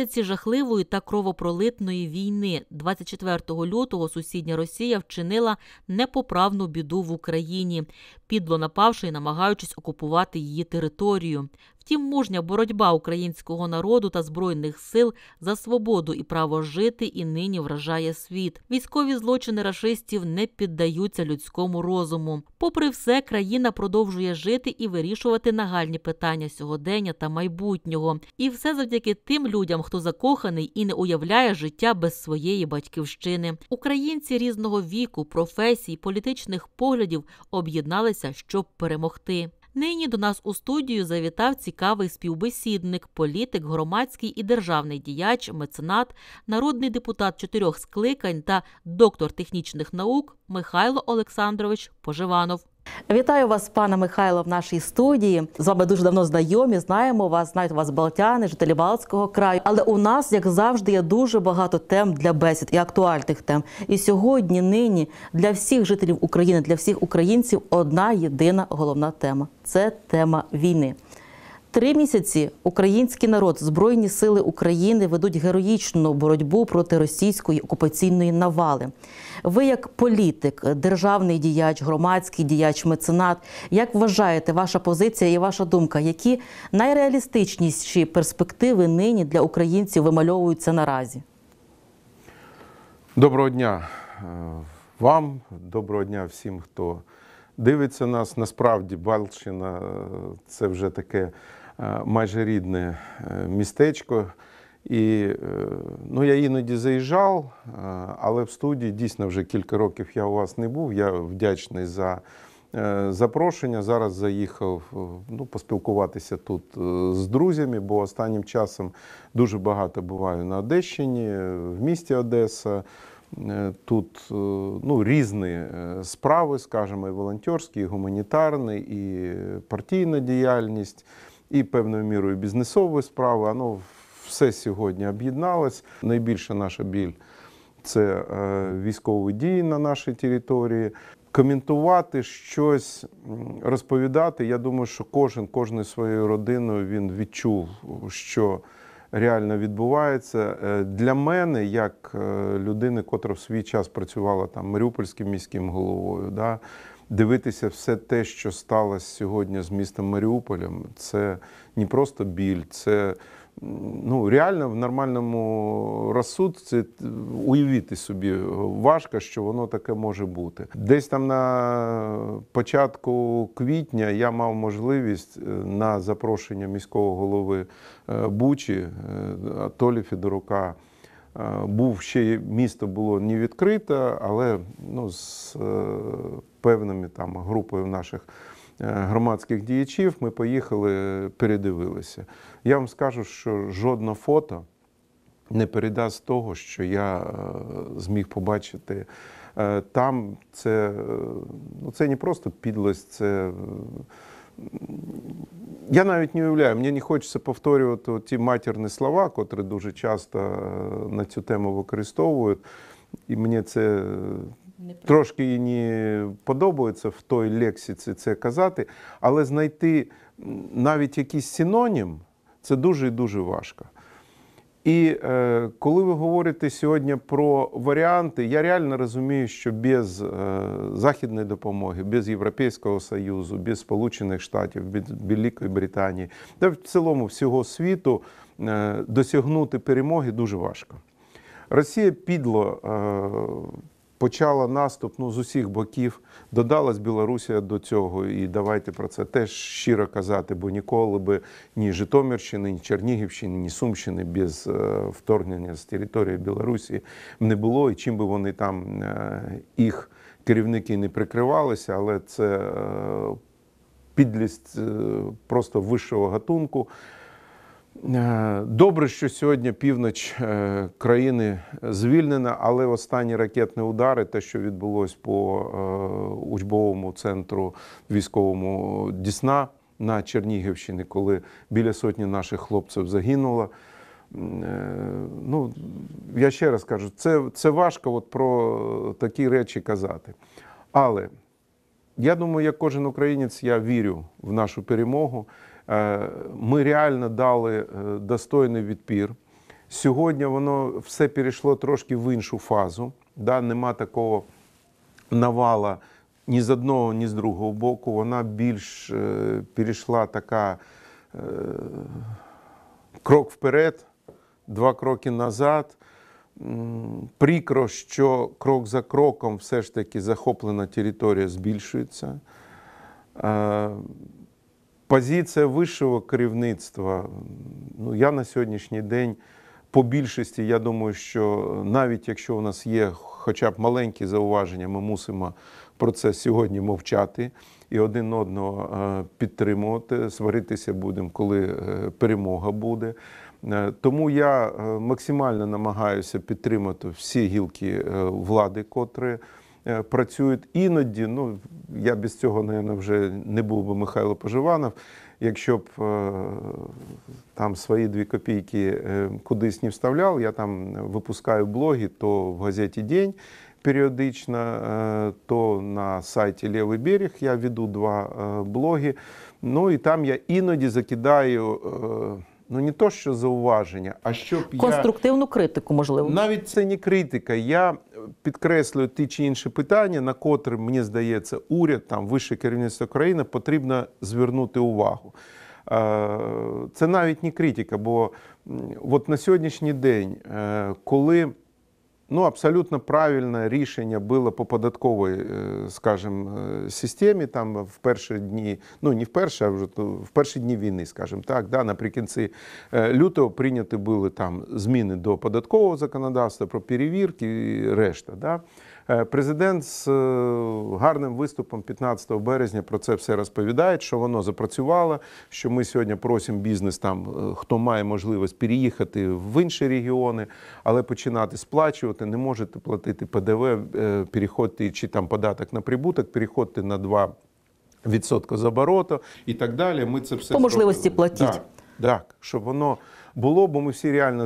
місяці жахливої та кровопролитної війни, 24 лютого, сусідня Росія вчинила непоправну біду в Україні підло напавши намагаючись окупувати її територію. Втім, мужня боротьба українського народу та збройних сил за свободу і право жити і нині вражає світ. Військові злочини рашистів не піддаються людському розуму. Попри все, країна продовжує жити і вирішувати нагальні питання сьогодення та майбутнього. І все завдяки тим людям, хто закоханий і не уявляє життя без своєї батьківщини. Українці різного віку, професій, політичних поглядів об'єдналися боролися, щоб перемогти. Нині до нас у студію завітав цікавий співбесідник, політик, громадський і державний діяч, меценат, народний депутат чотирьох скликань та доктор технічних наук Михайло Олександрович Поживанов. Вітаю вас, пане Михайло, в нашій студії. З вами дуже давно знайомі. Знаємо вас, знають вас Балтяни, жителі Балтського краю. Але у нас, як завжди, є дуже багато тем для бесід і актуальних тем. І сьогодні, нині, для всіх жителів України, для всіх українців одна єдина головна тема це тема війни. Три місяці український народ, збройні сили України ведуть героїчну боротьбу проти російської окупаційної навали. Ви, як політик, державний діяч, громадський діяч, меценат, як вважаєте, ваша позиція і ваша думка, які найреалістичніші перспективи нині для українців вимальовуються наразі? Доброго дня е, вам, доброго дня всім, хто дивиться нас. Насправді, Балчина е, це вже таке. Е, майже рідне е, містечко. І е, ну, я іноді заїжджав, але в студії дійсно вже кілька років я у вас не був. Я вдячний за запрошення. Зараз заїхав ну, поспілкуватися тут з друзями, бо останнім часом дуже багато буваю на Одещині, в місті Одеса. Тут ну, різні справи, скажімо, і волонтерські, і гуманітарні, і партійна діяльність і певною мірою бізнесової справи. Воно все сьогодні об'єдналось. Найбільша наша біль це е, військові дії на нашій території. Коментувати щось, розповідати. Я думаю, що кожен, кожен своєю родиною він відчув, що реально відбувається. Е, для мене, як е, людини, котра в свій час працювала там Маріупольським міським головою. да, дивитися все те, що сталося сьогодні з містом Маріуполем, це не просто біль, це ну, реально в нормальному розсудці уявити собі важко, що воно таке може бути. Десь там на початку квітня я мав можливість е, на запрошення міського голови е, Бучі е, Толі Федорука. Був ще місто було не відкрите, але ну, з певними там групою наших е, громадських діячів. Ми поїхали, передивилися. Я вам скажу, що жодне фото не передасть того, що я е, зміг побачити. Е, там це ну, це не просто підлость, це я навіть не уявляю, мені не хочеться повторювати ті матірні слова, котрі дуже часто на цю тему використовують. І мені це не Трошки їй подобається в той лексиці це казати, але знайти навіть якийсь синонім це дуже і дуже важко. І е, коли ви говорите сьогодні про варіанти, я реально розумію, що без е, західної допомоги, без Європейського Союзу, без Сполучених Штатів, без Великої Британії, та в цілому всього світу е, досягнути перемоги дуже важко. Росія підло. Е, почала наступ ну, з усіх боків. Додалась Білорусія до цього, і давайте про це теж щиро казати, бо ніколи би ні Житомирщини, ні Чернігівщини, ні Сумщини без е, вторгнення з території Білорусі не було. І чим би вони там е, їх керівники не прикривалися, але це е, підлість просто вищого гатунку. Е, добре, що сьогодні північ е, країни звільнена, але останні ракетні удари, те, що відбулось по е, учбовому центру військовому Дісна на Чернігівщині, коли біля сотні наших хлопців загинуло. Ну, я ще раз кажу, це це важко от про такі речі казати. Але я думаю, як кожен українець, я вірю в нашу перемогу. Е, ми реально дали е, достойний відпір. Сьогодні воно все перейшло трошки в іншу фазу. Да? Нема такого навала ні з одного, ні з другого боку. Вона більш е, перейшла така крок вперед, два кроки назад. Прикро, що крок за кроком все ж таки захоплена територія збільшується. Позиція вищого керівництва, ну я на сьогоднішній день по більшості, я думаю, що навіть якщо у нас є хоча б маленькі зауваження, ми мусимо про це сьогодні мовчати і один одного е, підтримувати, сваритися будемо, коли е, перемога буде. Е, тому я максимально намагаюся підтримати всі гілки влади, котрі. Е, працюють іноді. Ну я без цього, мабуть, вже не був би Михайло Поживанов. Якщо б е, там свої дві копійки е, кудись не вставляв, я там випускаю блоги, то в газеті День. Періодично, то на сайті Лівий берег я веду два блоги. Ну і там я іноді закидаю ну не то, що зауваження, а щоб конструктивну я... критику, можливо. Навіть це не критика. Я Підкреслюю ті чи інші питання, на котрі, мені здається, уряд там вище керівництво країни потрібно звернути увагу. Е, це навіть не критика, бо от на сьогоднішній день, е, коли ну, абсолютно правильне рішення було по податковій, э, скажімо, э, системі там в перші дні, ну не в перші, а вже в перші дні війни, скажімо так. да, Наприкінці э, лютого прийняті були там зміни до податкового законодавства про перевірки і решта. Да. Е, президент з е, гарним виступом 15 березня про це все розповідає, що воно запрацювало. Що ми сьогодні просимо бізнес там, е, хто має можливість переїхати в інші регіони, але починати сплачувати, не можете платити ПДВ, переходити чи там податок на прибуток, переходити на 2 відсотки з обороту і так далі. Ми це все по можливості платити. Так, так, щоб воно було, бо ми всі реально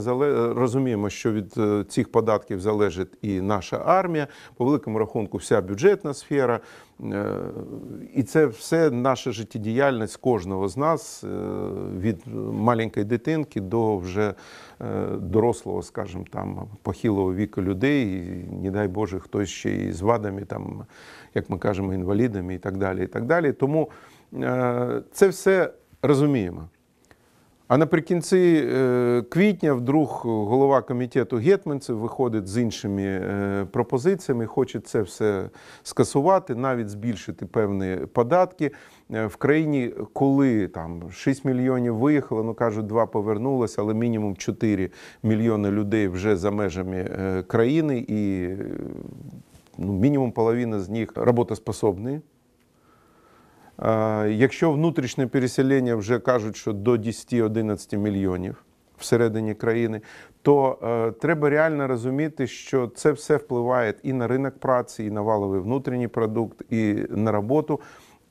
розуміємо, що від е, цих податків залежить і наша армія, по великому рахунку, вся бюджетна сфера. Е, і це все наша життєдіяльність кожного з нас е, від маленької дитинки до вже дорослого, скажімо, там похилого віку людей, і, не дай Боже, хтось ще і з вадами, там, як ми кажемо, інвалідами і так далі. І так далі. Тому це все розуміємо. А наприкінці е, квітня вдруг голова комітету Гетманцев виходить з іншими е, пропозиціями, хоче це все скасувати, навіть збільшити певні податки. Е, в країні, коли там 6 мільйонів виїхало, ну кажуть, 2 повернулося, але мінімум 4 мільйони людей вже за межами країни, і ну, мінімум половина з них роботоспособні. Якщо внутрішнє переселення вже кажуть, що до 10-11 мільйонів всередині країни, то е, треба реально розуміти, що це все впливає і на ринок праці, і на валовий внутрішній продукт, і на роботу.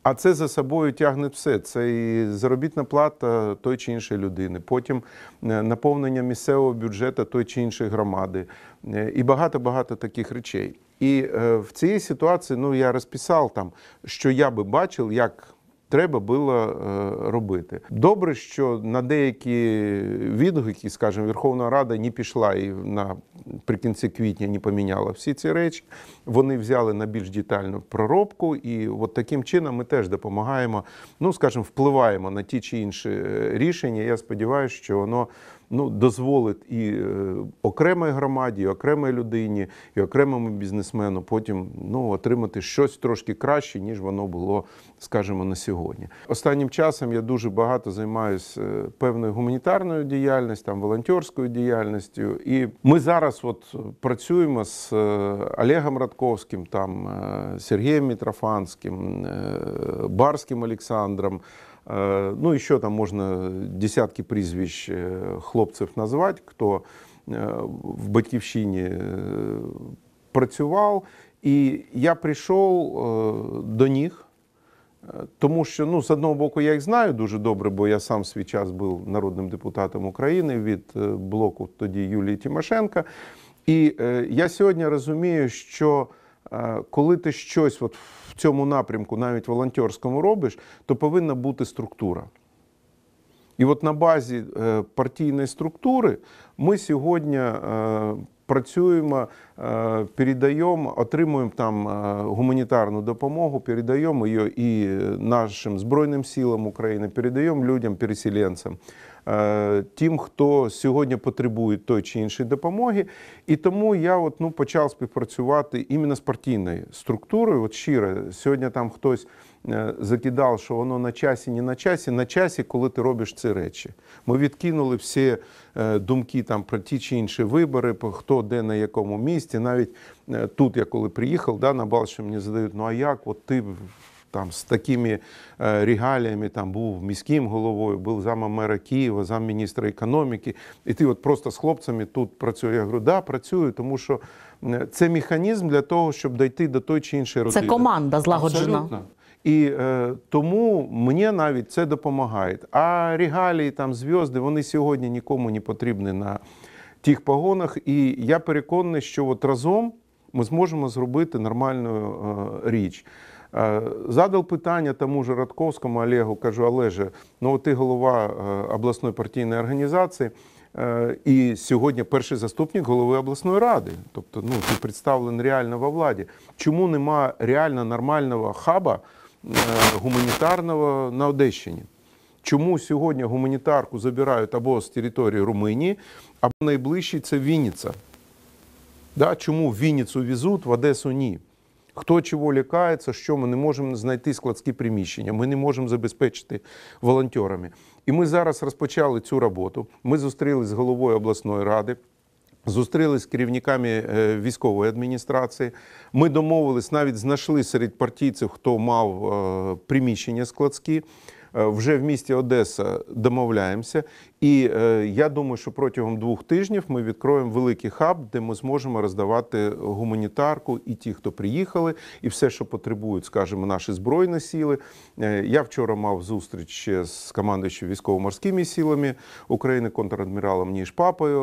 А це за собою тягне все. Це і заробітна плата той чи іншої людини, потім е, наповнення місцевого бюджету той чи іншої громади, е, і багато багато таких речей. І е, в цій ситуації ну, я розписав там, що я би бачив, як треба було е, робити. Добре, що на деякі відгуки, скажімо, Верховна Рада не пішла і наприкінці квітня не поміняла всі ці речі. Вони взяли на більш детальну проробку, і от таким чином ми теж допомагаємо, ну скажімо, впливаємо на ті чи інші е, рішення. Я сподіваюся, що воно ну, дозволить і е, окремій громаді, і окремій людині, і окремому бізнесмену потім ну, отримати щось трошки краще, ніж воно було, скажімо, на сьогодні. Останнім часом я дуже багато займаюся е, певною гуманітарною діяльністю, там волонтерською діяльністю. І ми зараз от працюємо з е, Олегом Радковським, там Сергієм Мітрофанським, Барським Олександром. Э, ну, еще там можно десятки прізвищ э, хлопців назвати, хто э, в батьківщині працював. І я прийшов до них, тому що ну, з одного боку я їх знаю дуже добре, бо я сам свій час був народним депутатом України від е, блоку тоді Юлії Тимошенка. І е, я сьогодні розумію, що е, коли ти щось от в цьому напрямку, навіть волонтерському, робиш, то повинна бути структура. І от на базі е, партійної структури ми сьогодні е, працюємо, е, передаємо, отримуємо там гуманітарну допомогу, передаємо її і нашим Збройним силам України, передаємо людям, переселенцям. Е, тим, хто сьогодні потребує той чи іншої допомоги. І тому я от, ну, почав співпрацювати іменно з партійною структурою. От щиро, сьогодні там хтось. Е, закидав, що воно на часі, не на часі, на часі, коли ти робиш ці речі. Ми відкинули всі е, думки там про ті чи інші вибори, хто де на якому місці. Навіть тут я коли приїхав, да, на бал, що мені задають, ну а як, от ти там з такими е, регаліями, там був міським головою, був заммера Києва, замміністра економіки. І ти от просто з хлопцями тут працює. Я говорю, да, працюю, тому що це механізм для того, щоб дойти до той чи іншої родини. Це команда злагоджена. Абсолютно. І е, тому мені навіть це допомагає. А регалії, там зв'язки, вони сьогодні нікому не потрібні на тих погонах. І я переконаний, що от разом ми зможемо зробити нормальну е, річ. Е, задав питання тому ж Радковському Олегу, кажу, Олеже, ну ти голова е, обласної партійної організації. Е, і сьогодні перший заступник голови обласної ради, тобто ну ти представлений реально во владі. Чому нема реально нормального хаба гуманітарного на Одещині? Чому сьогодні гуманітарку забирають або з території Румунії, або найближчий це Вінниця? Да? Чому в Вінницю везуть, в Одесу ні? Хто чого лякається, що ми не можемо знайти складські приміщення, ми не можемо забезпечити волонтерами. І ми зараз розпочали цю роботу. Ми зустрілися з головою обласної ради. Зустрілися з керівниками е, військової адміністрації. Ми домовились, навіть знайшли серед партійців, хто мав е, приміщення складські. Е, вже в місті Одеса домовляємося. І е, я думаю, що протягом двох тижнів ми відкроємо великий хаб, де ми зможемо роздавати гуманітарку і ті, хто приїхали, і все, що потребують, скажімо, наші збройні сили. Е, я вчора мав зустріч ще з командуючим військово-морськими силами України, контрадміралом Ніж Папою.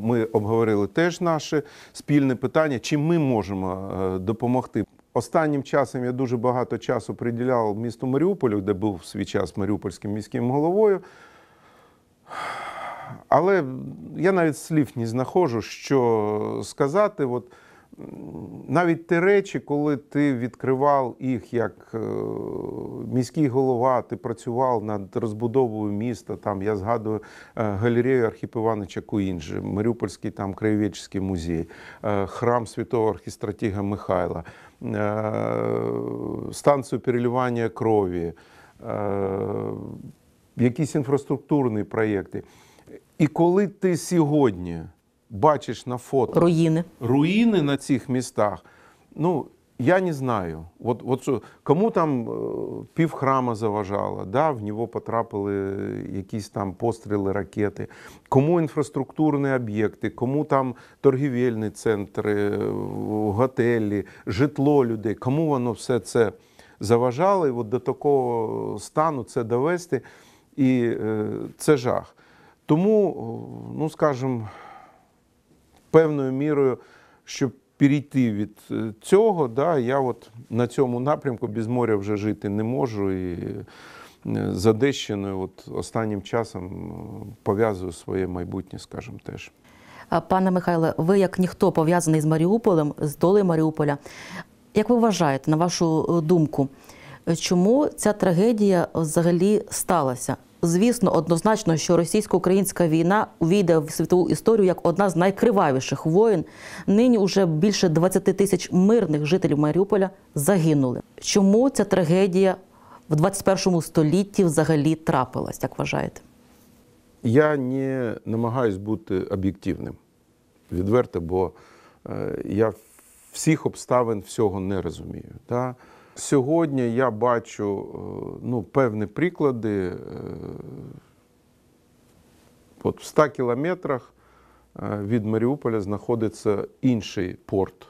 Ми обговорили теж наше спільне питання, чи ми можемо допомогти. Останнім часом я дуже багато часу приділяв місту Маріуполю, де був в свій час маріупольським міським головою. Але я навіть слів не знаходжу, що сказати. От, Навіть ті речі, коли ти відкривав їх як е, міський голова, ти працював над розбудовою міста. Там я згадую е, галерею Архіп Івановича Куінджи, Маріупольський там краєведчий музей, е, храм святого архістратіга Михайла. Е, станцію переливання крові, е, якісь інфраструктурні проєкти. І коли ти сьогодні бачиш на фото руїни, руїни на цих містах, ну я не знаю. От, от що, Кому там э, пів храма заважало, да, в нього потрапили якісь там постріли, ракети, кому інфраструктурні об'єкти, кому там торгівельні центри, е, готелі, житло людей, кому воно все це заважало, і от до такого стану це довести. І е, це жах. Тому, ну скажімо, певною мірою, щоб перейти від е, цього. Да, Я от на цьому напрямку без моря вже жити не можу. І е, за Одещиною от останнім часом е, пов'язую своє майбутнє, скажімо, теж. Пане Михайле, ви як ніхто пов'язаний з Маріуполем, з долею Маріуполя. Як ви вважаєте, на вашу думку, чому ця трагедія взагалі сталася? звісно, однозначно, що російсько-українська війна увійде в світову історію як одна з найкривавіших воєн. Нині уже більше 20 тисяч мирних жителів Маріуполя загинули. Чому ця трагедія в 21 столітті взагалі трапилась, як вважаєте? Я не намагаюсь бути об'єктивним відверто, бо е, я всіх обставин всього не розумію. Та? Сьогодні я бачу е, ну, певні приклади. Е, от в 100 кілометрах е, від Маріуполя знаходиться інший порт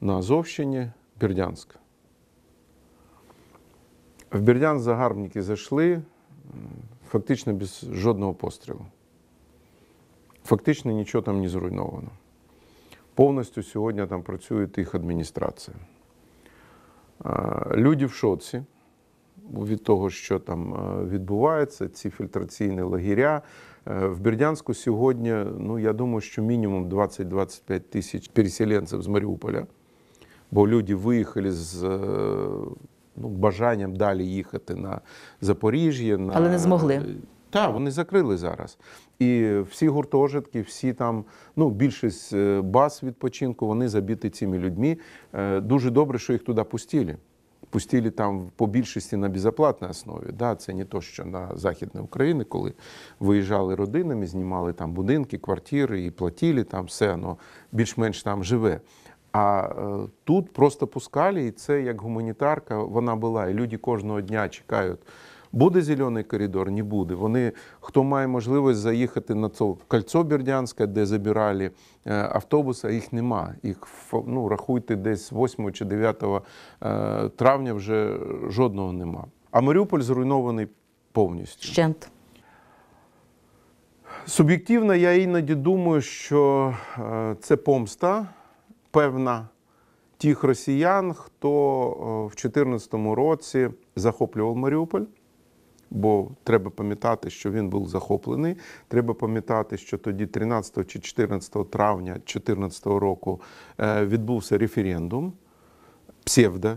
на Азовщині Бердянськ. В Бердянськ загарбники зайшли фактично без жодного пострілу. Фактично нічого там не зруйновано. Повністю сьогодні там працює їх адміністрація. Люди в шоці від того, що там е, відбувається, ці фільтраційні лагеря. Е, в Бердянську сьогодні, ну я думаю, що мінімум 20-25 тисяч переселенців з Маріуполя, бо люди виїхали з е, ну, бажанням далі їхати на Запоріжжя. На... Але не змогли. Так, вони закрили зараз. І всі гуртожитки, всі там, ну більшість е, баз відпочинку, вони забіті цими людьми. Е, дуже добре, що їх туди пустили. Пустили там по більшості на безоплатній основі. Да, Це не то, що на Західної України, коли виїжджали родинами, знімали там будинки, квартири і платили там все, воно більш-менш там живе. А е, тут просто пускали, і це як гуманітарка, вона була. І люди кожного дня чекають. Буде зелений коридор? Не буде. Вони, Хто має можливість заїхати на це кольцо Бердянське, де забирали е, автобуси, їх нема. Їх ну, рахуйте, десь 8 чи 9 е, травня вже жодного нема. А Маріуполь зруйнований повністю. Щент. Суб'єктивно, я іноді думаю, що е, це помста певна тих росіян, хто в 2014 році захоплював Маріуполь бо треба пам'ятати, що він був захоплений. Треба пам'ятати, що тоді, 13 чи 14 травня 2014 року, е, відбувся референдум псевдо,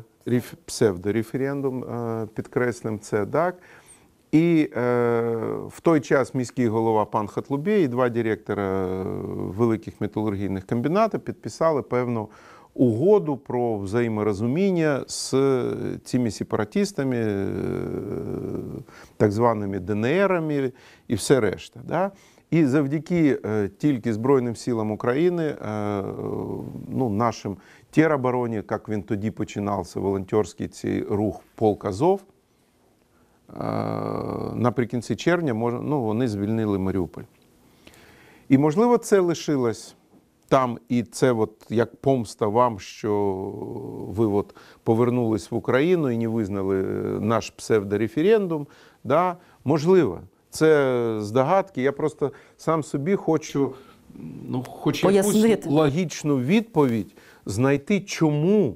псевдореферендум, е, підкреслим це так. І е, в той час міський голова пан Хатлубєй і два директора е, великих металургійних комбінатів підписали певну угоду про взаєморозуміння з е, цими сепаратистами, е, так званими ДНРами і все решта. Да? І завдяки е, тільки Збройним силам України, ну, нашим теробороні, як він тоді починався, волонтерський цей рух полк Азов, наприкінці червня ну, вони звільнили Маріуполь. І, можливо, це лишилось там, і це от як помста вам, що ви от повернулись в Україну і не визнали е, наш псевдореферендум. Да? Можливо, це здогадки. Я просто сам собі хочу ну, хоч якусь логічну відповідь знайти, чому,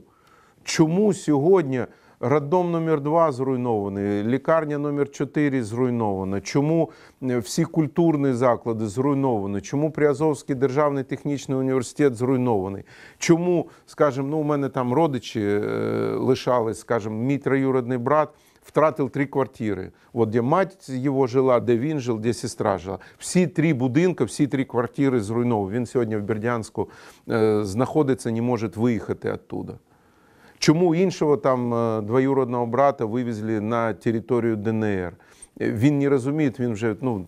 чому сьогодні. Роддом номер 2 зруйнований, лікарня номер 4 зруйнована. Чому е, всі культурні заклади зруйновані? Чому Приазовський державний технічний університет зруйнований? Чому, скажімо, ну у мене там родичі е, лишались, скажімо, мій троюродний брат. Втратив три квартири. От де мать його жила, де він жив, де сестра жила. Всі три будинки, всі три квартири зруйновані. Він сьогодні в Бердянську е, знаходиться, не може виїхати оттуда. Чому іншого там е, двоюродного брата вивезли на територію ДНР? Е, він не розуміє, він вже ну,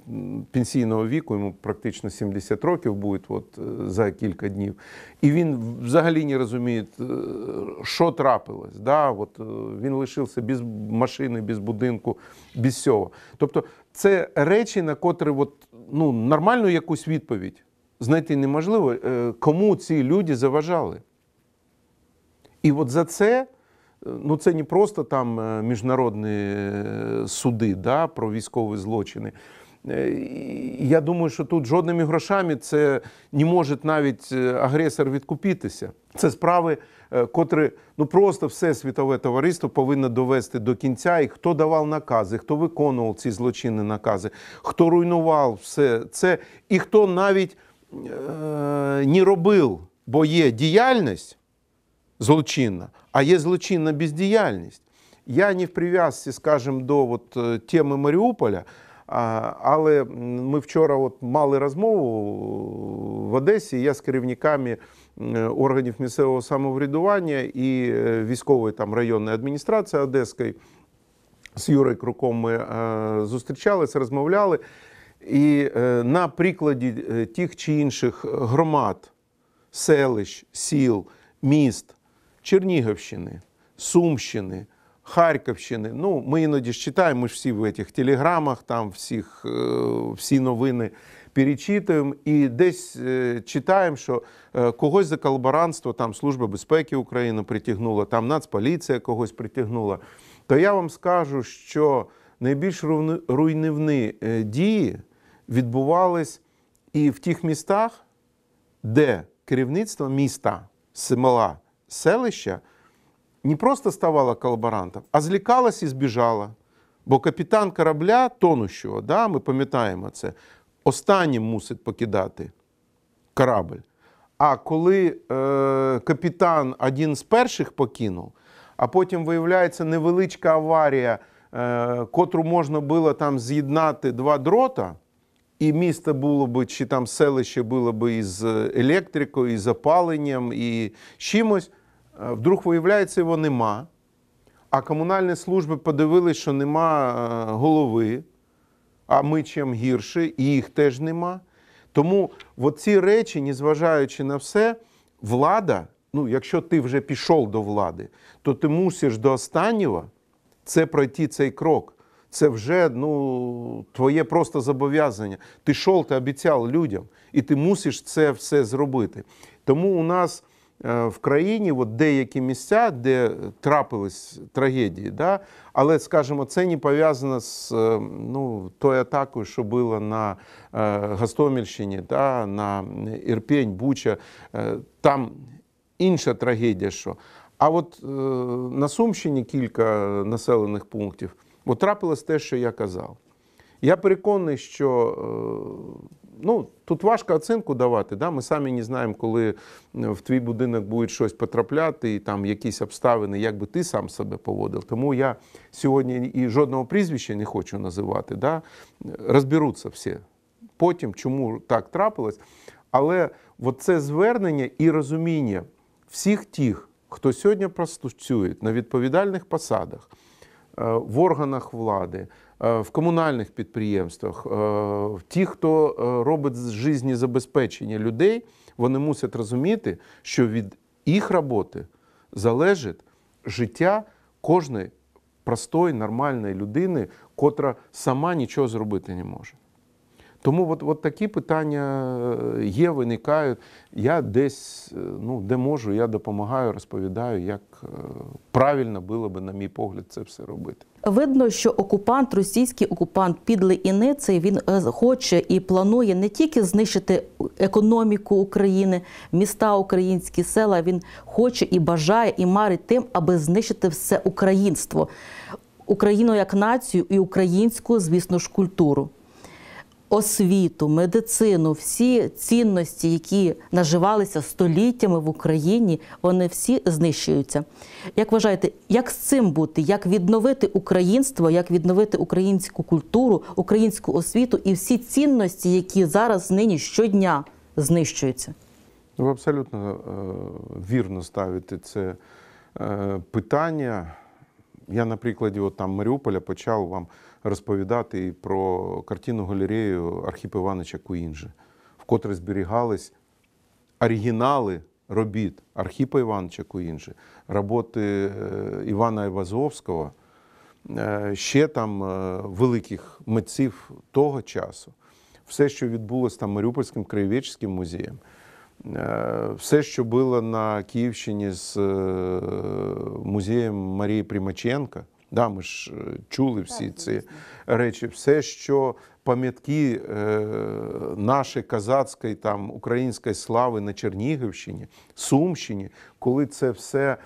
пенсійного віку, йому практично 70 років буде от, е, за кілька днів. І він взагалі не розуміє, що трапилось. Да? От, Він лишився без машини, без будинку, без всього. Тобто це речі, на котрі от, ну, нормальну якусь відповідь знайти неможливо, кому ці люди заважали. І от за це, е, ну це не просто там е, міжнародні е, суди да, про військові злочини. Я думаю, що тут жодними грошами це не може навіть агресор відкупитися. Це справи, котрі ну просто все світове товариство повинно довести до кінця. І хто давав накази, хто виконував ці злочинні накази, хто руйнував все це, і хто навіть е, не робив, бо є діяльність злочинна, а є злочинна бездіяльність. Я не в прив'язці, скажімо, до от, е, теми Маріуполя. Але ми вчора от мали розмову е, в Одесі. Я з керівниками е, органів місцевого самоврядування і військової там районної адміністрації Одеської з Юрою Круком ми зустрічалися, розмовляли. І на прикладі тих чи інших громад, селищ, сіл, міст. Чернігівщини, Сумщини, Харківщини. Ну, Ми іноді ж читаємо, ми ж всі в цих телеграмах, там всіх, э, всі новини перечитуємо і десь э, читаємо, що э, когось за колаборантство, там Служба безпеки України притягнула, там Нацполіція когось притягнула. То я вам скажу, що найбільш руйнівні е, дії відбувались і в тих містах, де керівництво міста Семела селища не просто ставала колаборантом, а злікалась і збіжала. Бо капітан корабля тонущого, да, ми пам'ятаємо це, останнім мусить покидати корабль. А коли е, капітан один з перших покинув, а потім виявляється невеличка аварія, е, котру можна було там з'єднати два дрота, і місто було би, чи там селище було б із електрикою, із опаленням, і чимось. Е, вдруг виявляється, його нема. А комунальні служби подивились, що нема е, голови, а ми чим гірше, і їх теж нема. Тому ці речі, незважаючи на все, влада, ну, якщо ти вже пішов до влади, то ти мусиш до останнього це пройти цей крок. Це вже ну, твоє просто зобов'язання. Ти йшов, ти обіцяв людям, і ти мусиш це все зробити. Тому у нас. Е, в країні от деякі місця, де трапились трагедії, да? але, скажімо, це не пов'язано з е, ну, тою атакою, що була на е, Гастомельщині, да? на Ірпень, Буча. Там інша трагедія. що. А от на Сумщині кілька населених пунктів от трапилось те, що я казав. Я переконаний, що ну тут важко оцінку давати. Да? Ми самі не знаємо, коли е, в твій будинок буде щось потрапляти, і там якісь обставини, як би ти сам себе поводив. Тому я сьогодні і жодного прізвища не хочу називати. Да? Розберуться всі потім, чому так трапилось. Але от це звернення і розуміння всіх тих, хто сьогодні працює на відповідальних посадах е, в органах влади. Е, в комунальних підприємствах, е, ті, хто е, робить життєзабезпечення людей, вони мусять розуміти, що від їх роботи залежить життя кожної простої, нормальної людини, котра сама нічого зробити не може. Тому от, от такі питання е, є, виникають. Я десь, е, ну, де можу, я допомагаю, розповідаю, як е, правильно було би, на мій погляд, це все робити. Видно, що окупант, російський окупант підли і ницей, він хоче і планує не тільки знищити економіку України, міста українські села. Він хоче і бажає, і марить тим, аби знищити все українство, Україну як націю і українську, звісно ж, культуру освіту, медицину, всі цінності, які наживалися століттями в Україні, вони всі знищуються. Як вважаєте, як з цим бути? Як відновити українство, як відновити українську культуру, українську освіту і всі цінності, які зараз нині щодня знищуються? Ви абсолютно е, вірно ставите це е, питання. Я, на прикладі, от там Маріуполя почав вам розповідати і про картину галерею Архіп Івановича Куінжи, в котре зберігались оригінали робіт Архіпа Івановича Куінжи, роботи е, Івана Івазовського, е, ще там е, великих митців того часу. Все, що відбулося там Маріупольським краєведчим музеєм, все, що було на Київщині з музеєм Марії Примаченка, Да, Ми ж е, чули всі так, ці звісно. речі, все, що пам'ятки е, нашої казацької, там української слави на Чернігівщині, Сумщині, коли це все е,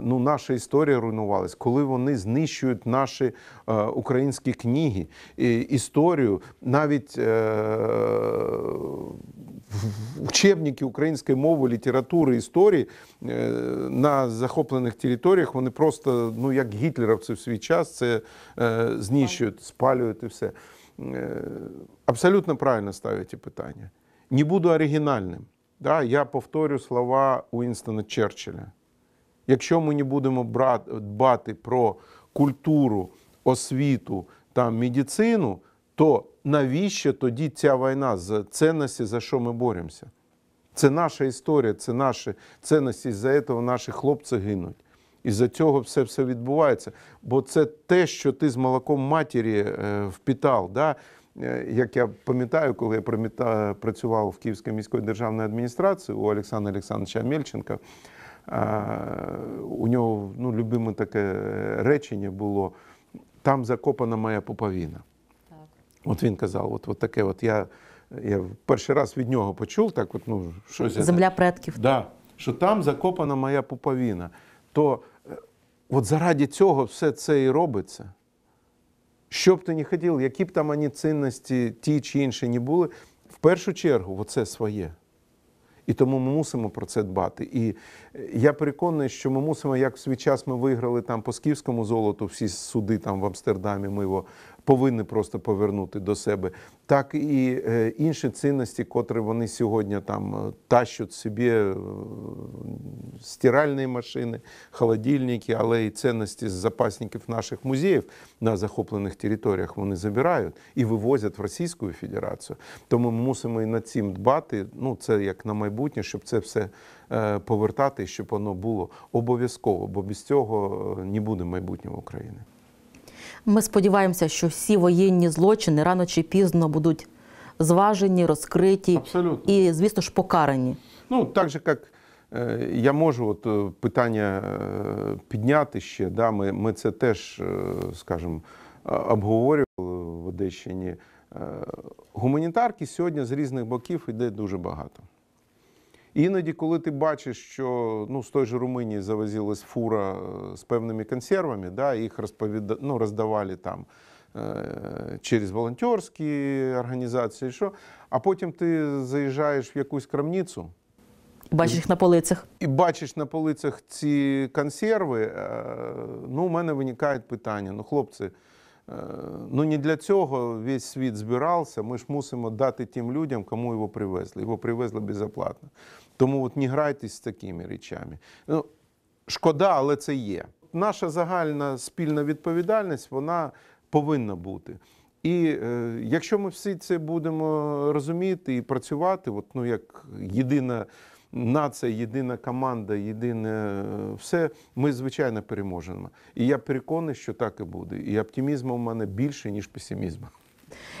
ну, наша історія руйнувалась, коли вони знищують наші е, українські книги, і, історію, навіть. Е, учебники української мови, літератури, історії е, на захоплених територіях вони просто, ну як гітлеровці в свій час, це е, знищують, спалюють і все. Е, абсолютно правильно ставите питання. Не буду оригінальним. Да, Я повторю слова Уінстона Черчилля. Якщо ми не будемо дбати про культуру, освіту та медицину, то навіщо тоді ця війна за цінності, за що ми боремося? Це наша історія, це наші цінності, за цього наші хлопці гинуть. І за цього все все відбувається. Бо це те, що ти з молоком матері е, впітав. Да? Е, як я пам'ятаю, коли я працював в Київській міської державної адміністрації у Олександра Олександровича Мельченка, е, у нього ну, любиме таке речення було: там закопана моя поповіна. От він казав, от, от таке, от я я перший раз від нього почув, так от, ну, щось. Земля я, предків. Да, Що там закопана моя пуповіна. То е, от заради цього все це і робиться. Що б ти не хотів, які б там ані цінності, ті чи інші не були, в першу чергу оце своє. І тому ми мусимо про це дбати. І е, я переконаний, що ми мусимо, як в свій час ми виграли там по скіфському золоту всі суди там в Амстердамі, ми його повинні просто повернути до себе, так і е, інші цінності, котрі вони сьогодні там е, тащуть собі е, стиральні машини, холодильники, але і цінності з запасників наших музеїв на захоплених територіях вони забирають і вивозять в Російську Федерацію. Тому ми мусимо і над цим дбати. Ну це як на майбутнє, щоб це все повертати, щоб воно було обов'язково, бо без цього не буде майбутнього України. Ми сподіваємося, що всі воєнні злочини рано чи пізно будуть зважені, розкриті Абсолютно. і, звісно ж, покарані. Ну так же, як е, я можу от е, питання е, підняти ще. Да? Ми ми це теж, скажімо, обговорювали в Одещині. Гуманітарки сьогодні з різних боків йде дуже багато. Іноді, коли ти бачиш, що ну, з той же Румунії завозилась фура е, з певними консервами, да, їх розповіда... ну, роздавали там е, через волонтерські організації, що, а потім ти заїжджаєш в якусь крамницю. Бачиш їх на полицях. І бачиш на полицях ці консерви, е, ну, у мене виникають питання. Ну, хлопці. Е, ну не для цього весь світ збирався. Ми ж мусимо дати тим людям, кому його привезли. Його привезли безоплатно. Тому от не грайтесь з такими речами. Ну, Шкода, але це є. Наша загальна спільна відповідальність вона повинна бути. І е, якщо ми всі це будемо розуміти і працювати, от, ну як єдина нація, єдина команда, єдине е, все, ми звичайно переможемо. І я переконаний, що так і буде. І оптимізму в мене більше ніж песимізму.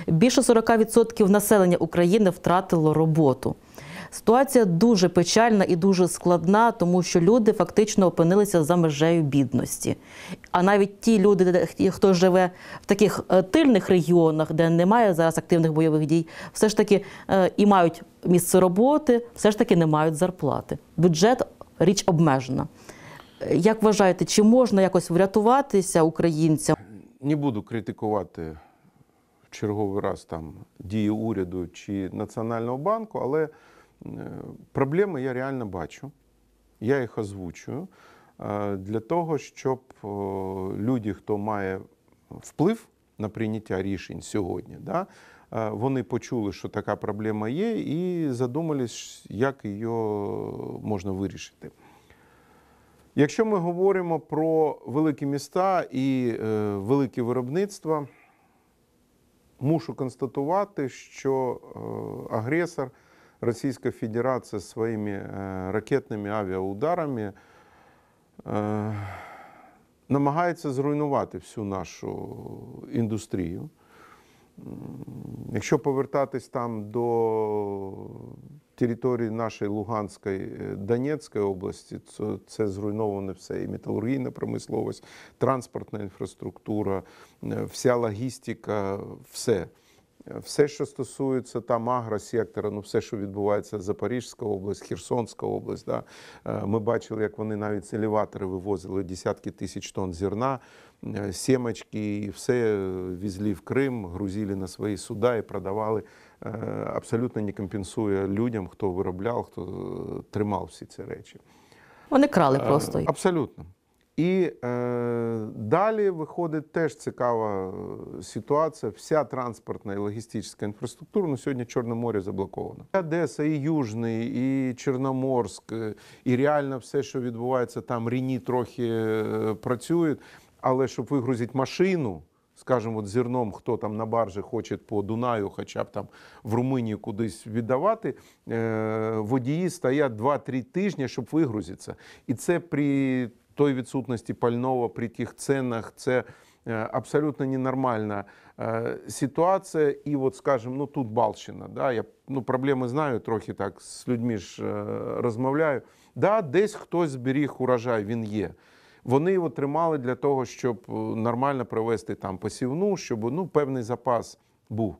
Більше 40% населення України втратило роботу. Ситуація дуже печальна і дуже складна, тому що люди фактично опинилися за межею бідності. А навіть ті люди, хто живе в таких е, тильних регіонах, де немає зараз активних бойових дій, все ж таки е, і мають місце роботи, все ж таки не мають зарплати. Бюджет річ обмежена. Е, як вважаєте, чи можна якось врятуватися українцям? Не буду критикувати в черговий раз там дії уряду чи Національного банку, але Е, проблеми я реально бачу, я їх озвучую е, для того, щоб е, люди, хто має вплив на прийняття рішень сьогодні, да, вони почули, що така проблема є, і задумались, як її можна вирішити. Якщо ми говоримо про великі міста і е, великі виробництва, мушу констатувати, що е, агресор Российская Федерация своими э, ракетними авіаударами э, намагається зруйнувати всю нашу індустрію. Якщо повертатись там до території нашої Луганської е, Донецької області, це, це зруйноване все. І металургійна промисловість, транспортна інфраструктура, е, вся логістика, все. Все, що стосується там агросектора, ну все, що відбувається, Запорізька область, Херсонська область, да, е, ми бачили, як вони навіть з елеватори вивозили десятки тисяч тонн зерна, е, сімочки, і все е, візли в Крим, грузили на свої суда і продавали. Абсолютно не компенсує людям, хто виробляв, хто тримав всі ці речі. Вони крали просто абсолютно. І е, далі виходить теж цікава е, ситуація. Вся транспортна і логістична інфраструктура ну, сьогодні Чорне море заблоковано. І Одеса, і Южний, і Чорноморськ, е, і реально все, що відбувається, там ріні трохи е, працюють. Але щоб вигрузити машину, скажімо, от зерном, хто там на баржі хоче по Дунаю, хоча б там в Румунію кудись віддавати, е, водії стоять 2-3 тижні, щоб вигрузитися. І це при той відсутності пального при тих ценах. Це е, абсолютно ненормальна е, ситуація. І, от, скажімо, ну тут Балщина. Да? Я ну, проблеми знаю, трохи так з людьми ж е, розмовляю. Да, Десь хтось зберіг урожай, він є. Вони його тримали для того, щоб нормально провести там посівну, щоб ну, певний запас був.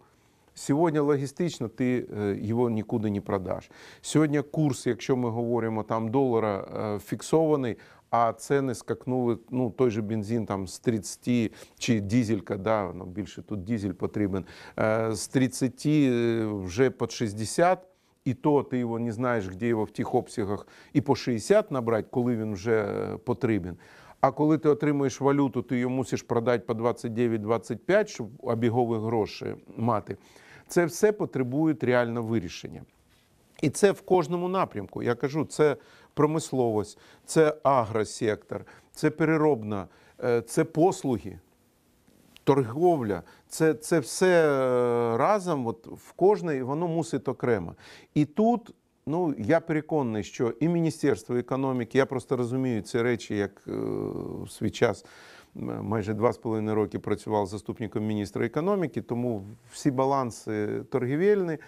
Сьогодні логістично ти його нікуди не продаш. Сьогодні курс, якщо ми говоримо там долара фіксований, а ціни скакнули. Ну той же бензин там з 30 чи дізелька, да ну, більше тут дізель потрібен е, з 30 е, вже під 60, і то ти його не знаєш, де його в тих обсягах, і по 60 набрати, коли він вже е, потрібен. А коли ти отримуєш валюту, ти його мусиш продати по 29-25, щоб обігові гроші мати. Це все потребує реального вирішення. І це в кожному напрямку. Я кажу, це промисловість, це агросектор, це переробна, е, це послуги, торговля. Це це все е, разом от, в кожне воно мусить окремо. І тут. Ну, я переконаний, що і Міністерство економіки, я просто розумію ці речі, як е, в свій час майже два з половиною роки працював заступником міністра економіки, тому всі баланси торгівельні.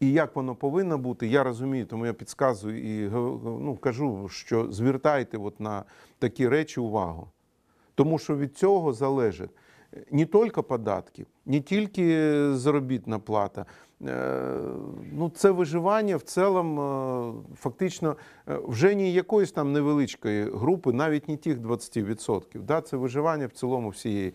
І як воно повинно бути, я розумію, тому я підказую і ну, кажу, що звертайте от на такі речі увагу. Тому що від цього залежить е, не тільки податки, не тільки заробітна плата. Е, ну, Це виживання в цілому е, фактично вже ні якоїсь там невеличкої групи, навіть не тих 20%. Да? Це виживання в цілому всієї.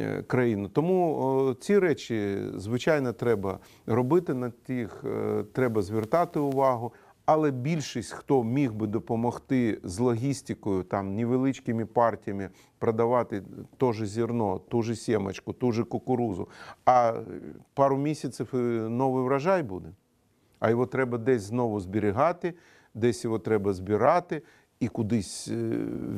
Е, країну. Тому ці речі, звичайно, треба робити на тих, е, треба звертати увагу. Але більшість, хто міг би допомогти з логістикою, там невеличкими партіями продавати то же зерно, ту же сімочку, ту же кукурузу, а пару місяців е, новий врожай буде. А його треба десь знову зберігати, десь його треба збирати і кудись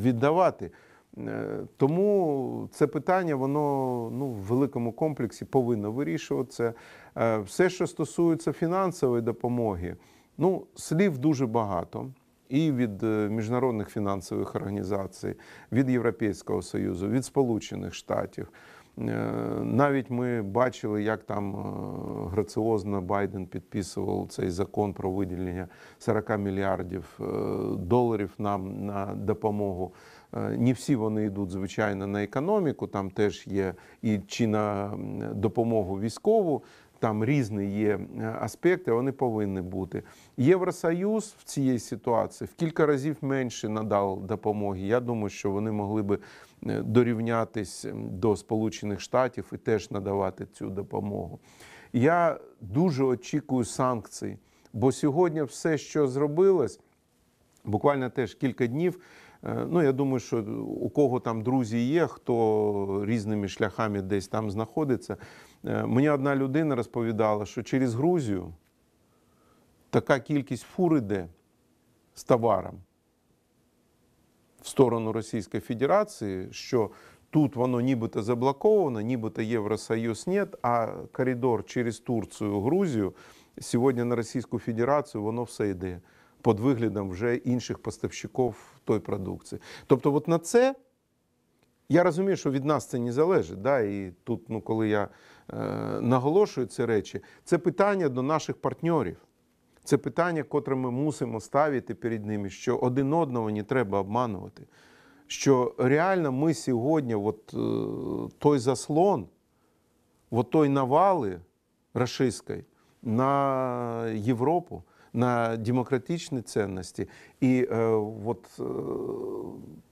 віддавати. Е, тому це питання, воно ну, в великому комплексі повинно вирішуватися. Е, все, що стосується фінансової допомоги, ну, слів дуже багато. І від е, міжнародних фінансових організацій, від Європейського Союзу, від Сполучених Штатів. Навіть ми бачили, як там граціозно Байден підписував цей закон про виділення 40 мільярдів доларів нам на допомогу Е, не всі вони йдуть, звичайно, на економіку, там теж є і чи на допомогу військову. Там різні є е, аспекти, вони повинні бути. Євросоюз в цій ситуації в кілька разів менше надав допомоги. Я думаю, що вони могли би е, дорівнятись до Сполучених Штатів і теж надавати цю допомогу. Я дуже очікую санкцій, бо сьогодні все, що зробилось, буквально теж кілька днів. Е, ну, я думаю, що у кого там друзі є, хто різними шляхами десь там знаходиться. Е, мені одна людина розповідала, що через Грузію така кількість фур іде з товаром в сторону Російської Федерації, що тут воно нібито заблоковано, нібито Євросоюз нет, а коридор через Турцію, Грузію сьогодні на Російську Федерацію воно все йде під виглядом вже інших поставщиків тої продукції. Тобто, от на це. Я розумію, що від нас це не залежить. Да? І тут, ну, коли я е, наголошую ці речі, це питання до наших партнерів, це питання, котре ми мусимо ставити перед ними, що один одного не треба обманувати. Що реально ми сьогодні, от, е, той заслон, от той навали рашистської на Європу на демократичні цінності. І е, от е,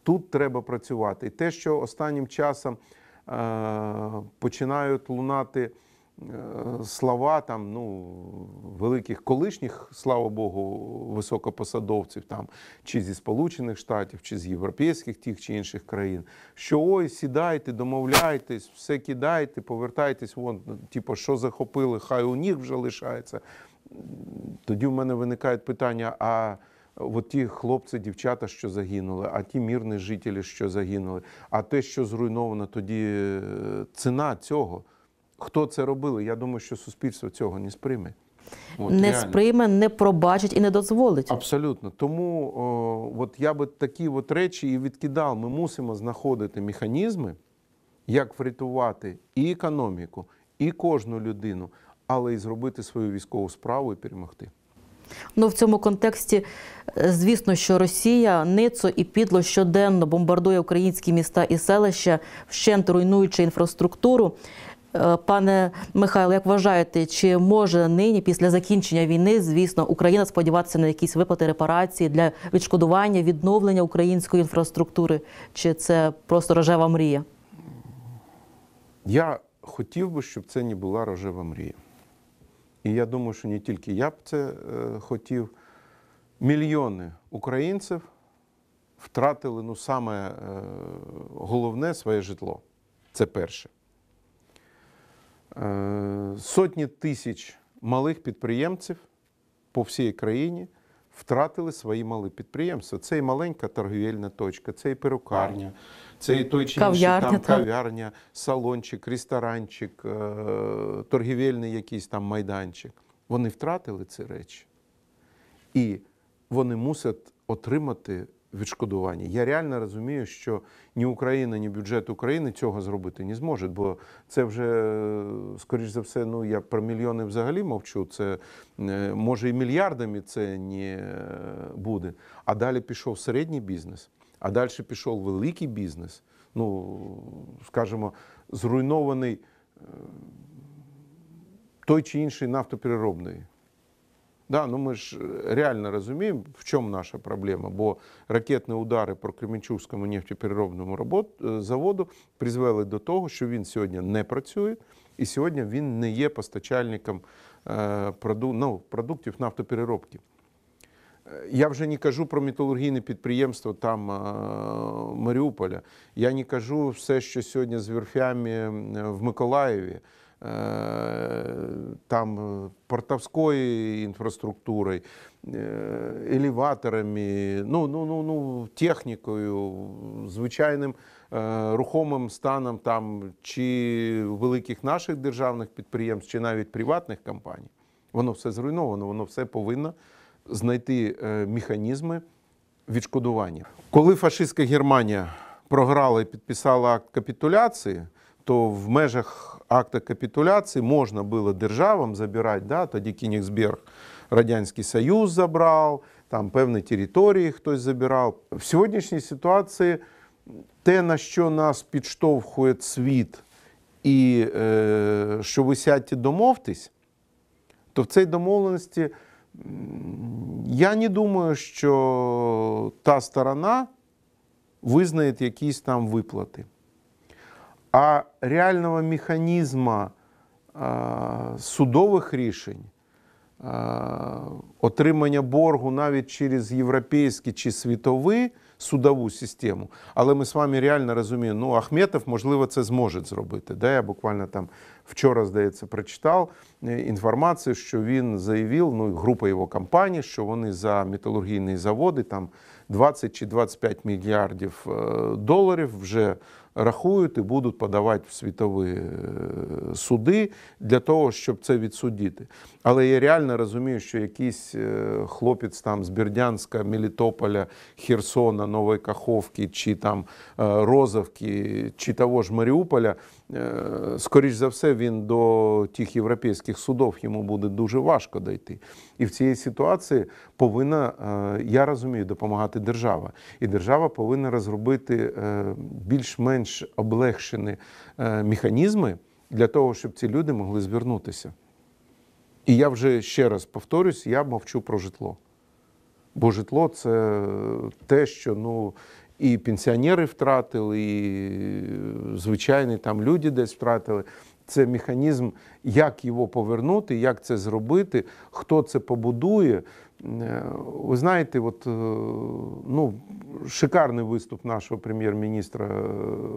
тут треба працювати. І те, що останнім часом е, починають лунати. Е, слова там, ну, великих колишніх, слава Богу, високопосадовців там, чи зі Сполучених Штатів, чи з європейських тих чи інших країн, що ой, сідайте, домовляйтесь, все кидайте, повертайтесь, вон, типу, що захопили, хай у них вже лишається тоді в мене виникають питання: а от ті хлопці, дівчата, що загинули, а ті мірні жителі, що загинули, а те, що зруйновано, тоді е, ціна цього. Хто це робили? Я думаю, що суспільство цього не сприйме. От, не реально. сприйме, не пробачить і не дозволить. Абсолютно. Тому о, от я би такі от речі і відкидав. Ми мусимо знаходити механізми, як врятувати і економіку, і кожну людину але й зробити свою військову справу і перемогти. Ну в цьому контексті, е, звісно, що Росія ницо і підло щоденно бомбардує українські міста і селища, вщент руйнуючи інфраструктуру. Е, пане Михайло, як вважаєте, чи може нині, після закінчення війни, звісно, Україна сподіватися на якісь виплати репарації для відшкодування, відновлення української інфраструктури? Чи це просто рожева мрія? Я хотів би, щоб це не була рожева мрія. І я думаю, що не тільки я б це е, хотів. Мільйони українців втратили ну, саме е, головне своє житло. Це перше. Е, сотні тисяч малих підприємців по всій країні втратили свої мали підприємства. Це і маленька торгівельна точка, це і перукарня, це і той чи інший там кав'ярня, салончик, ресторанчик, е, торгівельний якийсь там майданчик. Вони втратили ці речі. І вони мусять отримати відшкодування. Я реально розумію, що ні Україна, ні бюджет України цього зробити не зможуть, бо це вже, скоріш за все, ну я про мільйони взагалі мовчу. Це е, може і мільярдами це не е, буде. А далі пішов середній бізнес, а далі пішов великий бізнес. Ну, скажімо, зруйнований е, той чи інший нафтопереробний Да, ну ми ж э, реально розуміємо, в чому наша проблема, бо ракетні удари по Кременчугському нефтепереробному э, заводу призвели до того, що він сьогодні не працює, і сьогодні він не є постачальником е, ну, продуктів нафтопереробки. Е, я вже не кажу про металургійне підприємство там е, Маріуполя. Я не кажу все, що сьогодні з верфями в Миколаєві. Е, там е, портовской инфраструктурой, е, елеваторами, ну, ну, ну, ну, технікою, звичайним рухомим станом там чи великих наших державних підприємств, чи навіть приватних компаній. Воно все зруйновано, воно все повинно знайти механізми відшкодування. Коли фашистська Германія програла і підписала акт капітуляції то в межах акта капітуляції можна було державам забирати, да, тоді Кінігсберг Радянський Союз забрав, там певні території хтось забирав. В сьогоднішній ситуації те, на що нас підштовхує світ, і е, що ви сядьте домовтесь, то в цій домовленості я не думаю, що та сторона визнає якісь там виплати а реального механізму е, судових рішень, е, отримання боргу навіть через європейські чи світові судову систему. Але ми з вами реально розуміємо, ну Ахметов, можливо, це зможе зробити. Да? Я буквально там вчора, здається, прочитав е, інформацію, що він заявив, ну група його компаній, що вони за металургійні заводи там 20 чи 25 мільярдів доларів вже рахують і будуть подавати в світові е, суди для того, щоб це відсудити. Але я реально розумію, що якийсь е, хлопець там з Бердянська, Мелітополя, Херсона, Нової Каховки, чи там е, Розовки, чи того ж Маріуполя. Е, скоріш за все, він до тих європейських судов йому буде дуже важко дойти. І в цій ситуації повинна, е, я розумію, допомагати держава. І держава повинна розробити е, більш-менш облегшені механізми для того, щоб ці люди могли звернутися. І я вже ще раз повторюсь, я мовчу про житло. Бо житло це те, що ну і пенсіонери втратили, і е, звичайні там люди десь втратили. Це механізм, як його повернути, як це зробити, хто це побудує. Е, ви знаєте, от, е, ну, шикарний виступ нашого прем'єр-міністра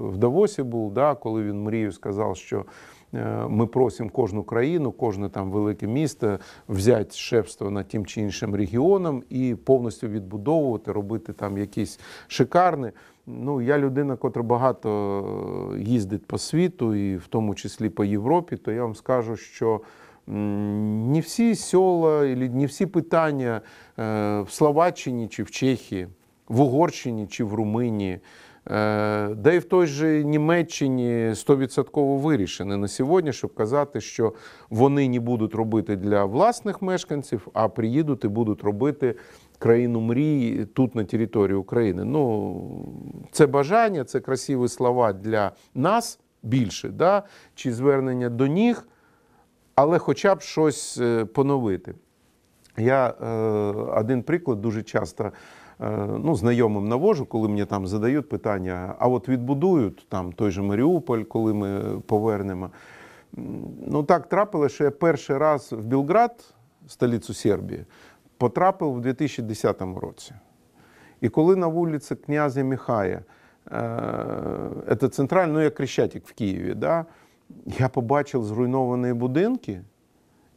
в Давосі був, да, коли він мрію сказав, що Е, ми просимо кожну країну, кожне там велике місто взяти шефство над тим чи іншим регіоном і повністю відбудовувати, робити там якісь шикарні. Ну, я людина, котра багато е, їздить по світу, і в тому числі по Європі, то я вам скажу, що не всі села, не всі питання е, в Словаччині чи в Чехії, в Угорщині чи в Румунії. Де і в той же Німеччині 100% вирішене на сьогодні, щоб казати, що вони не будуть робити для власних мешканців, а приїдуть і будуть робити країну мрії тут на території України. Ну це бажання, це красиві слова для нас більше, да? чи звернення до них, але хоча б щось е, поновити. Я е, один приклад дуже часто. Е, ну, знайомим навожу, коли мені там задають питання, а от відбудують там той же Маріуполь, коли ми повернемо. Ну так трапилося, що я перший раз в Білград, столицю Сербії, потрапив у 2010 році. І коли на вулиці князя Міхая, е, це центральний, ну як Крещатик в Києві, да, я побачив зруйновані будинки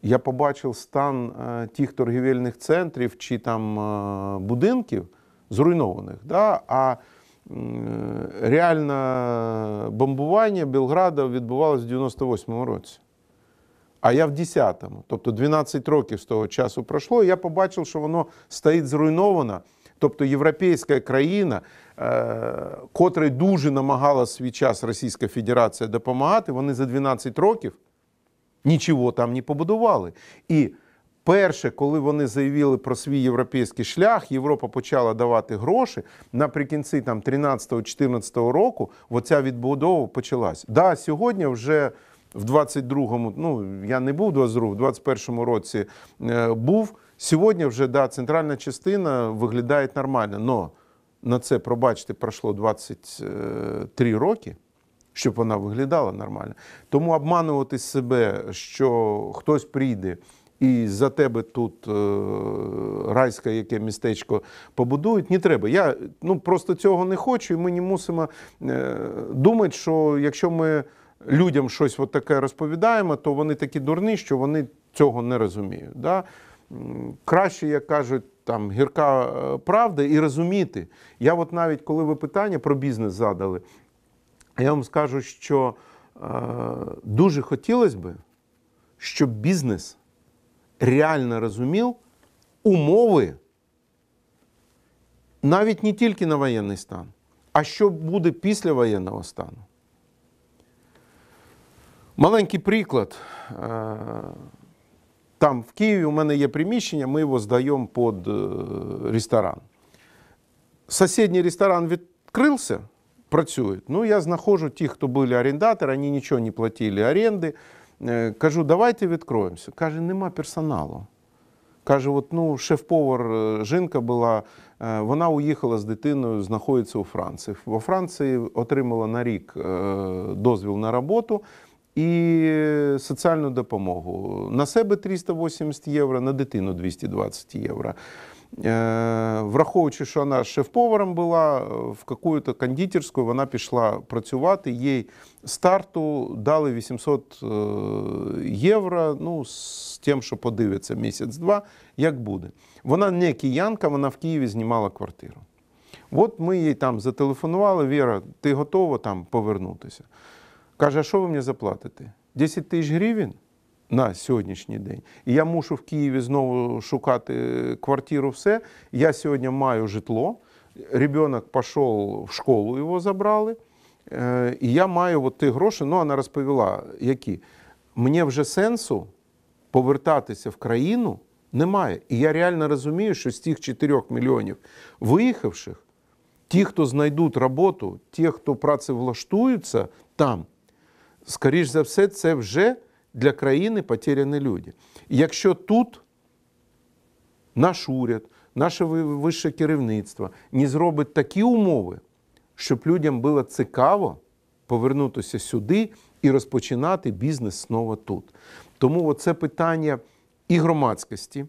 я побачив стан е, тих торгівельних центрів чи там е, будинків зруйнованих. Да? А реальне бомбування Білграда відбувалося в 98-му році. А я в 10-му, тобто 12 років з того часу пройшло, і я побачив, що воно стоїть зруйновано. Тобто європейська країна, е, котрій дуже намагалася свій час Російська Федерація допомагати, вони за 12 років нічого там не побудували. І перше, коли вони заявили про свій європейський шлях, Європа почала давати гроші наприкінці там 13-14 року, оця відбудова почалась. Да, сьогодні вже. В 22-му, ну я не був 22, в 21-му році е, був. Сьогодні вже да, центральна частина виглядає нормально. але на це, пробачте, пройшло 23 е, роки щоб вона виглядала нормально. Тому обманувати себе, що хтось прийде. І за тебе тут е, райське яке містечко побудують, не треба. Я ну просто цього не хочу, і ми не мусимо е, думати, що якщо ми людям щось от таке розповідаємо, то вони такі дурні, що вони цього не розуміють. Да? Краще, як кажуть, там гірка е, правда і розуміти. Я, от навіть коли ви питання про бізнес задали, я вам скажу, що е, дуже хотілося би, щоб бізнес реально розумів умови, навіть не тільки на воєнний стан, а що буде після воєнного стану. Маленький приклад. Е, там в Києві у мене є приміщення, ми його здаємо під е, ресторан. Сусідній ресторан відкрився, працюють. Ну, я знаходжу тих, хто були орендатори, вони нічого не платили оренди. Е, кажу, давайте відкроємося. Каже, нема персоналу. Каже, от, ну, шеф-повар е, жінка була, е, вона уїхала з дитиною, знаходиться у Франції. Во Франції отримала на рік дозвіл на роботу і соціальну допомогу. На себе 380 євро, на дитину 220 євро. Е, враховуючи, що вона шеф-поваром була, е, в какую-то кондитерську вона пішла працювати, їй старту дали 800 е, євро ну, з тим, що подивиться місяць-два, як буде. Вона не киянка, вона в Києві знімала квартиру. От ми їй там зателефонували, Віра, ти готова там повернутися? Каже, а що ви мені заплатите? 10 тисяч гривень? на сьогоднішній день. І я мушу в Києві знову шукати квартиру. Все. Я сьогодні маю житло. Ребенок пішов в школу, його забрали. Е, і я маю от ті гроші. Ну, вона розповіла, які. Мені вже сенсу повертатися в країну немає. І я реально розумію, що з тих 4 мільйонів виїхавших, ті, хто знайдуть роботу, ті, хто працевлаштуються там, скоріш за все, це вже для країни потеряні люди. І якщо тут наш уряд, наше вище керівництво не зробить такі умови, щоб людям було цікаво повернутися сюди і розпочинати бізнес знову тут. Тому це питання і громадськості,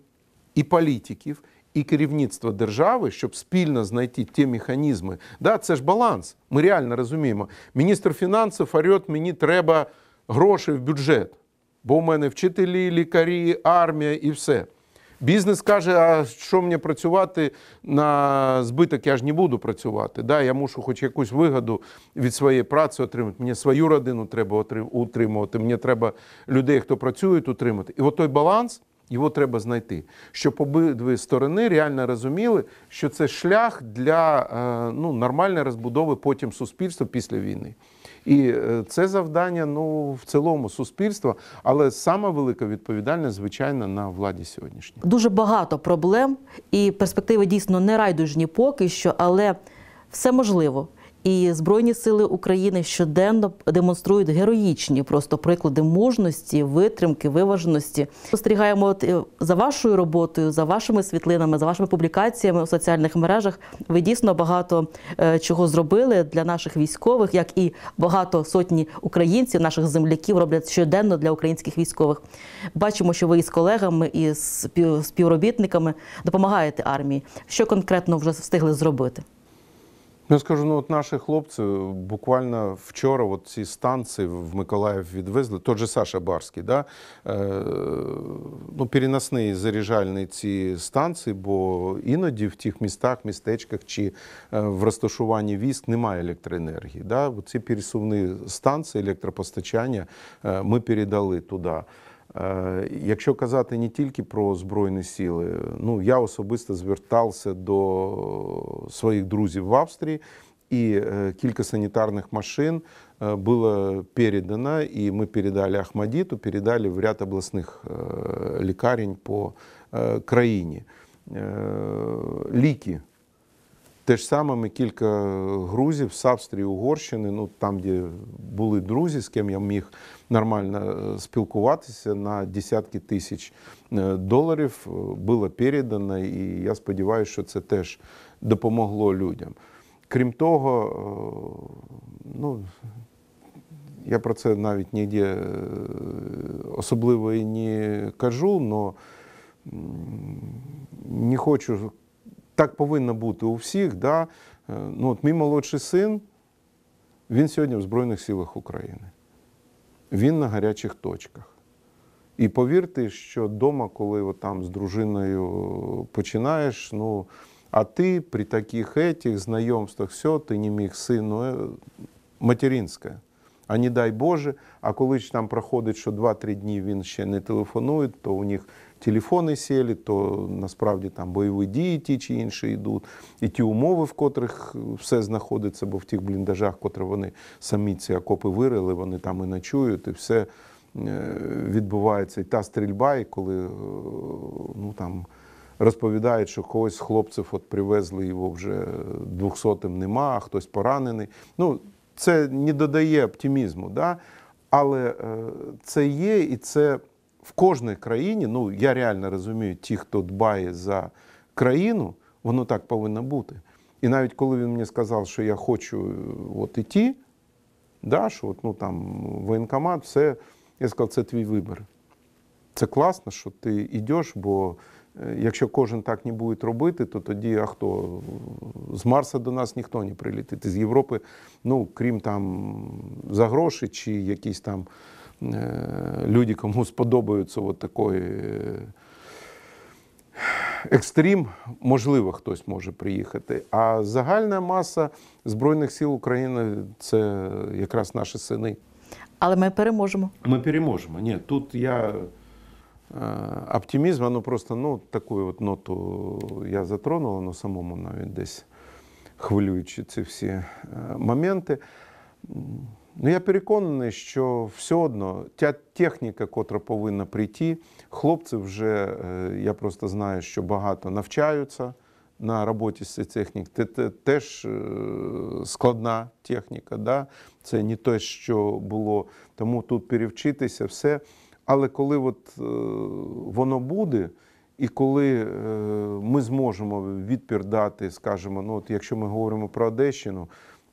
і політиків. І керівництва держави, щоб спільно знайти ті механізми. Да, Це ж баланс. Ми реально розуміємо. Міністр фінансів орет, мені треба гроші в бюджет бо в мене вчителі, лікарі, армія і все. Бізнес каже, а що мені працювати на збиток, я ж не буду працювати. Да? Я мушу хоч якусь вигоду від своєї праці отримати. Мені свою родину треба утримувати, мені треба людей, хто працює, утримати. І от той баланс його треба знайти. Щоб обидві сторони реально розуміли, що це шлях для е, ну, нормальної розбудови потім суспільства після війни. І е, це завдання ну в цілому суспільства, але сама велика відповідальність, звичайно, на владі сьогоднішній. Дуже багато проблем, і перспективи дійсно не райдужні поки що, але все можливо. І Збройні сили України щоденно демонструють героїчні просто приклади мужності, витримки, виваженості. Спостерігаємо от е, за вашою роботою, за вашими світлинами, за вашими публікаціями у соціальних мережах. Ви дійсно багато е, чого зробили для наших військових, як і багато сотні українців, наших земляків роблять щоденно для українських військових. Бачимо, що ви із колегами і з співробітниками допомагаєте армії. Що конкретно вже встигли зробити? Ну, я скажу, ну от наші хлопці буквально вчора от ці станції в Миколаїв відвезли, тот же Саша Барський, да? е, ну, переносні заряджальні ці станції, бо іноді в тих містах, містечках чи е, в розташуванні військ немає електроенергії. Да? Ці пересувні станції електропостачання е, ми передали туди. Е, якщо казати не тільки про Збройні сили, ну я особисто звертався до своїх друзів в Австрії, і е, кілька санітарних машин е, було передано, і ми передали Ахмадіту, передали в ряд обласних лікарень по країні. Ліки те ж саме ми кілька грузів з Австрії, Угорщини, ну там, де були друзі, з ким я міг нормально е, спілкуватися на десятки тисяч е, доларів, е, було передано, і я сподіваюся, що це теж допомогло людям. Крім того, ну я про це навіть ніде особливо і не кажу, але не хочу так повинно бути у всіх. Да? Е, ну, от Мій молодший син, він сьогодні в Збройних силах України. Він на гарячих точках. І повірте, що вдома, коли от там з дружиною починаєш, ну, а ти при таких этих знайомствах, все, ти не міг сину, ну, е, материнське. А не дай Боже, а коли ж там проходить, що 2-3 дні він ще не телефонує, то у них телефони сіли, то насправді там бойові дії ті чи інші йдуть, і ті умови, в котрих все знаходиться, бо в тих бліндажах, котрі вони самі ці окопи вирили, вони там і ночують, і все е, відбувається. І та стрільба, і коли е, ну там. Розповідають, що когось хлопців от привезли його вже 200-м нема, а хтось поранений. Ну, Це не додає оптимізму, да? але е, це є і це в кожній країні, ну я реально розумію, ті, хто дбає за країну, воно так повинно бути. І навіть коли він мені сказав, що я хочу е, от іти, да, що от, ну, там воєнкомат, все, я сказав, це твій вибір. Це класно, що ти йдеш, бо е, якщо кожен так не буде робити, то тоді а хто? З Марса до нас ніхто не прилітить, з Європи, ну крім там за гроші чи якісь там люди, кому сподобаються от такий е, екстрім, можливо, хтось може приїхати. А загальна маса Збройних сил України це якраз наші сини. Але ми переможемо. Ми переможемо. Ні, тут я е, оптимізм, воно ну просто ну, таку от ноту я затронула, на ну, самому навіть десь хвилюючи ці всі е, моменти. Ну, я переконаний, що все одно ця техніка, котра повинна прийти, хлопці вже, е, я просто знаю, що багато навчаються на роботі з цією технікою. Це теж е, складна техніка, да? це не те, що було. Тому тут перевчитися все. Але коли от е, воно буде, і коли ми зможемо відпір дати, скажімо, ну от якщо ми говоримо про Одещину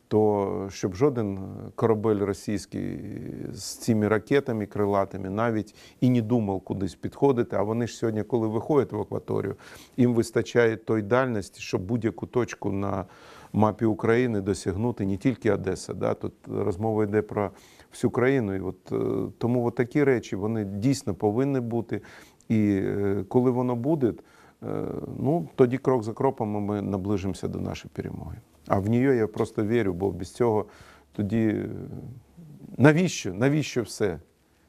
то щоб жоден е, корабель російський з цими ракетами, крилатими навіть і не думав кудись підходити. А вони ж сьогодні, коли виходять в акваторію, їм вистачає той дальності, щоб будь-яку точку на мапі України досягнути не тільки Одеса. Да? Тут розмова йде про всю країну. І от е, Тому от такі речі вони дійсно повинні бути. І е, коли воно буде, ну тоді крок за кроком ми наближимося до нашої перемоги. А в нее я просто вірю, бо без цього тоді е, навіщо? Навіщо все?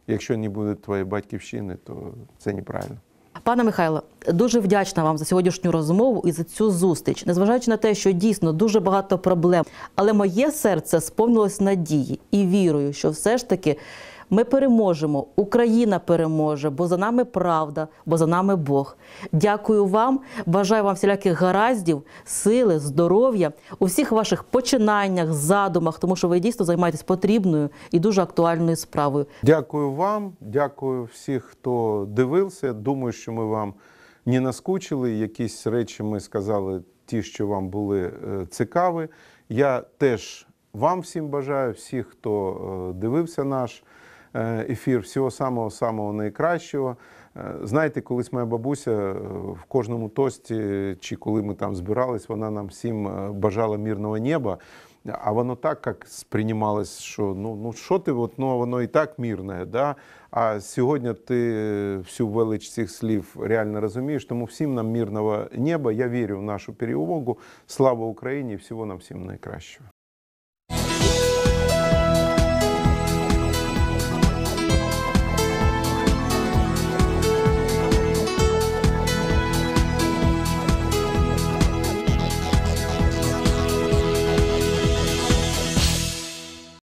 Якщо не буде твоєї батьківщини, то це неправильно. Пане Михайло, дуже вдячна вам за сьогоднішню розмову і за цю зустріч, незважаючи на те, що дійсно дуже багато проблем, але моє серце сповнилось надії і вірою, що все ж таки ми переможемо, Україна переможе, бо за нами правда, бо за нами Бог. Дякую вам, бажаю вам всіляких гараздів, сили, здоров'я у всіх ваших починаннях, задумах, тому що ви дійсно займаєтесь потрібною і дуже актуальною справою. Дякую вам, дякую всіх, хто дивився. Думаю, що ми вам не наскучили. Якісь речі ми сказали, ті, що вам були е, цікаві. Я теж. Вам всім бажаю, всіх, хто е, дивився наш. Е, ефір всього самого-самого найкращого. Е, знаєте, колись моя бабуся е, в кожному тості, чи коли ми там збирались, вона нам всім бажала мирного неба. А воно так як сприймалось, що ну ну що ти, от, ну, воно і так мирне. Да? А сьогодні ти всю велич цих слів реально розумієш, тому всім нам мирного неба. Я вірю в нашу перемогу. Слава Україні! Всього нам всім найкращого.